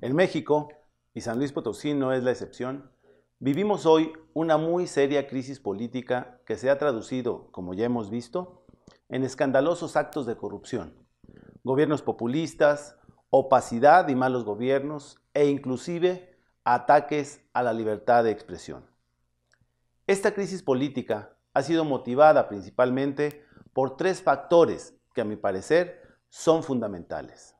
En México, y San Luis Potosí no es la excepción, vivimos hoy una muy seria crisis política que se ha traducido, como ya hemos visto, en escandalosos actos de corrupción, gobiernos populistas, opacidad y malos gobiernos e inclusive ataques a la libertad de expresión. Esta crisis política ha sido motivada principalmente por tres factores que a mi parecer son fundamentales.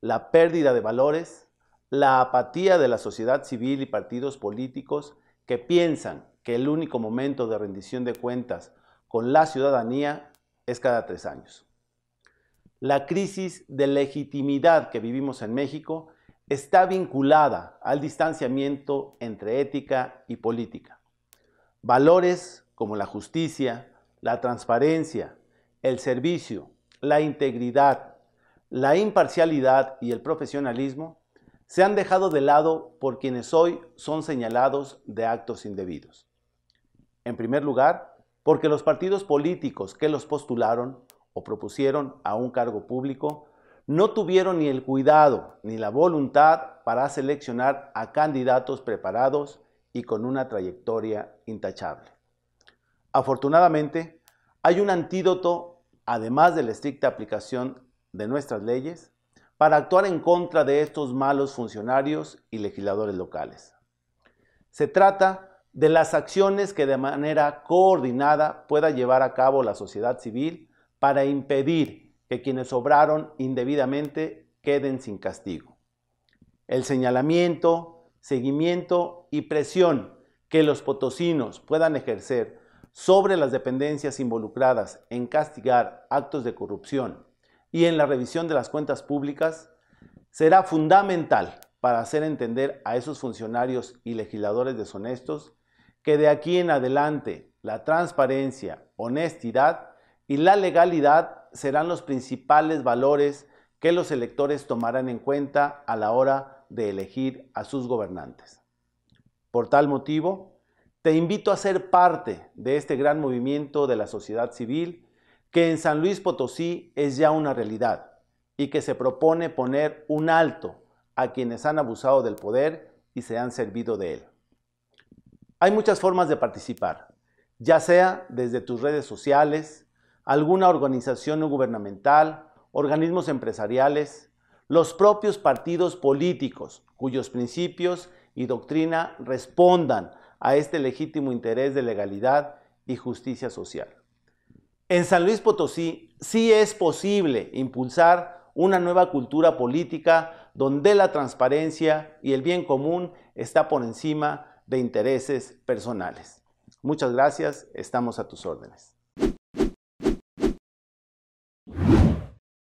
La pérdida de valores, la apatía de la sociedad civil y partidos políticos que piensan que el único momento de rendición de cuentas con la ciudadanía es cada tres años. La crisis de legitimidad que vivimos en México está vinculada al distanciamiento entre ética y política. Valores como la justicia, la transparencia, el servicio, la integridad, la imparcialidad y el profesionalismo se han dejado de lado por quienes hoy son señalados de actos indebidos. En primer lugar, porque los partidos políticos que los postularon o propusieron a un cargo público no tuvieron ni el cuidado ni la voluntad para seleccionar a candidatos preparados y con una trayectoria intachable. Afortunadamente, hay un antídoto además de la estricta aplicación de nuestras leyes, para actuar en contra de estos malos funcionarios y legisladores locales. Se trata de las acciones que de manera coordinada pueda llevar a cabo la sociedad civil para impedir que quienes obraron indebidamente queden sin castigo. El señalamiento, seguimiento y presión que los potosinos puedan ejercer sobre las dependencias involucradas en castigar actos de corrupción y en la revisión de las cuentas públicas será fundamental para hacer entender a esos funcionarios y legisladores deshonestos que de aquí en adelante la transparencia, honestidad y la legalidad serán los principales valores que los electores tomarán en cuenta a la hora de elegir a sus gobernantes. Por tal motivo, te invito a ser parte de este gran movimiento de la sociedad civil que en San Luis Potosí es ya una realidad y que se propone poner un alto a quienes han abusado del poder y se han servido de él. Hay muchas formas de participar, ya sea desde tus redes sociales, alguna organización gubernamental, organismos empresariales, los propios partidos políticos cuyos principios y doctrina respondan a este legítimo interés de legalidad y justicia social. En San Luis Potosí sí es posible impulsar una nueva cultura política donde la transparencia y el bien común está por encima de intereses personales. Muchas gracias, estamos a tus órdenes.